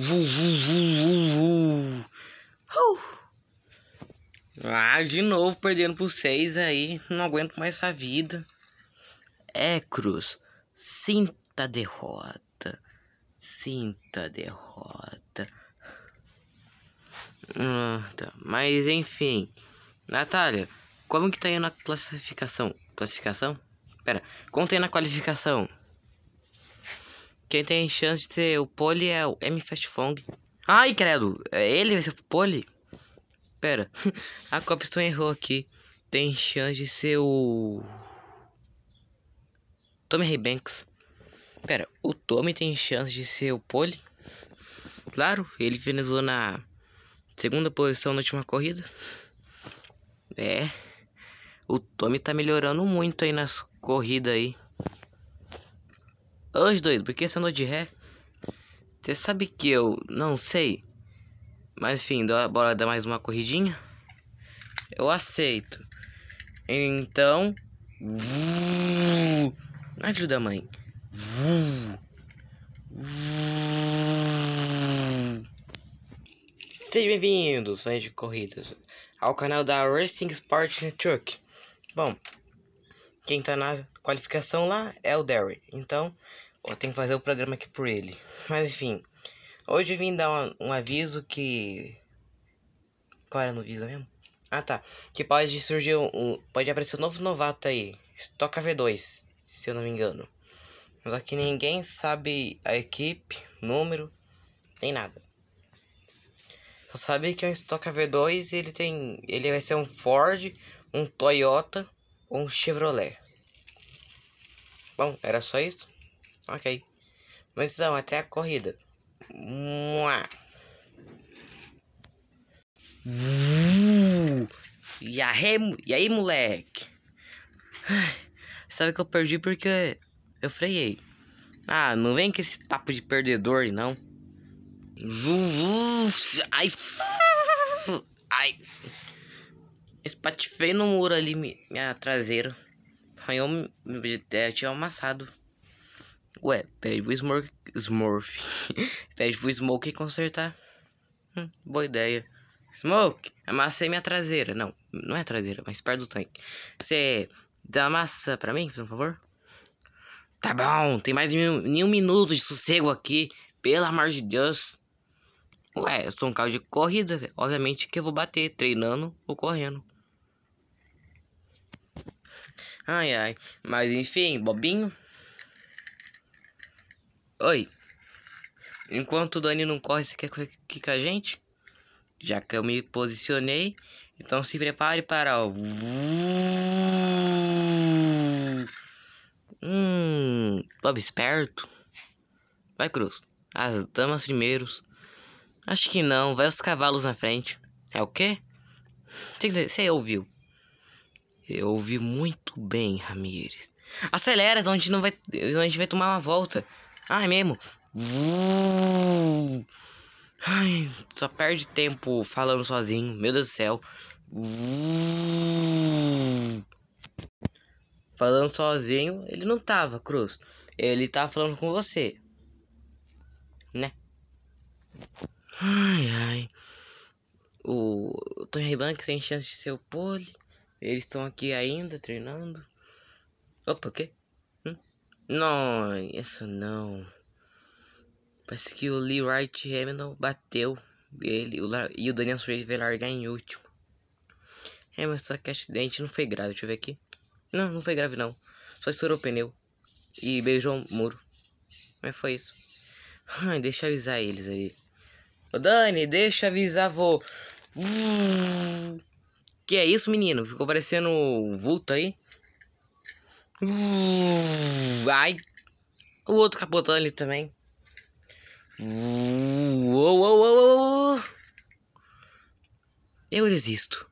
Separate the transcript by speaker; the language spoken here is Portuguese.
Speaker 1: Vu, Ah, de novo perdendo por seis aí. Não aguento mais essa vida. É, Cruz. Sinta a derrota. Sinta a derrota. Ah, tá. Mas enfim. Natália, como que tá aí na classificação? Classificação? Pera, conta aí na qualificação. Quem tem chance de ser o pole é o M Fast Fong. Ai, credo, é ele vai ser o pole? Pera, a Copstone errou aqui. Tem chance de ser o. Tommy Banks. Pera, o Tommy tem chance de ser o pole? Claro, ele finalizou na segunda posição na última corrida. É. O Tommy tá melhorando muito aí nas corridas aí. Hoje, dois, por que você andou de ré? Você sabe que eu não sei. Mas enfim, bora dar mais uma corridinha? Eu aceito. Então. ajuda mãe. Sejam bem-vindos, fãs de corridas, ao canal da Racing Sport Truck. Bom, quem tá na qualificação lá é o Derry. Então, eu tenho que fazer o programa aqui por ele. Mas enfim, hoje eu vim dar um, um aviso que. Qual era no aviso mesmo? Ah tá, que pode surgir um, um, Pode aparecer um novo novato aí. Toca V2, se eu não me engano. Só que ninguém sabe a equipe, número, nem nada. Só sabe que é um Stock V2 ele tem. Ele vai ser um Ford, um Toyota um Chevrolet. Bom, era só isso? Ok. Mas então, até a corrida. Mua. Uh, e, aí, e aí, moleque? Sabe que eu perdi porque eu freiei. Ah, não vem com esse papo de perdedor, não. Ai. Ai. Espatifei no muro ali, minha traseira. aí eu eu tinha amassado. Ué, pede pro Smurf. Smurf. pede pro Smoke consertar. Hum, boa ideia. Smoke, amassei minha traseira. Não, não é traseira, mas perto do tanque. Você dá massa pra mim, por favor? Tá bom, tem mais de nenhum minuto de sossego aqui. Pelo amor de Deus. Ué, eu sou um carro de corrida, obviamente que eu vou bater treinando ou correndo. Ai ai, mas enfim, bobinho. Oi. Enquanto o Dani não corre, você quer aqui com a gente? Já que eu me posicionei, então se prepare para o. Hum, Bob esperto. Vai, Cruz. As damas primeiros. Acho que não, vai os cavalos na frente. É o quê? Você ouviu? Eu ouvi muito bem, Ramirez. Acelera, onde não vai, a gente vai tomar uma volta. Ah, é mesmo. Ai, só perde tempo falando sozinho. Meu Deus do céu. Falando sozinho, ele não tava, Cruz. Ele tava falando com você. Né? Ai, ai. O, Tony Banks tem chance de ser o pole. Eles estão aqui ainda treinando. Opa, o quê? Hum? Não, isso não. Parece que o Lee Wright Hamilton bateu ele o e o Daniel Suárez veio largar em último. É, mas só que acidente não foi grave, deixa eu ver aqui. Não, não foi grave não. Só estourou o pneu e beijou o muro. Mas foi isso. Ai, deixa eu avisar eles aí. Ô Dani, deixa avisar, vou. Que é isso, menino? Ficou parecendo vulto aí. Ai. O outro capotando ali também. Uou, uou, uou, uou. Eu desisto.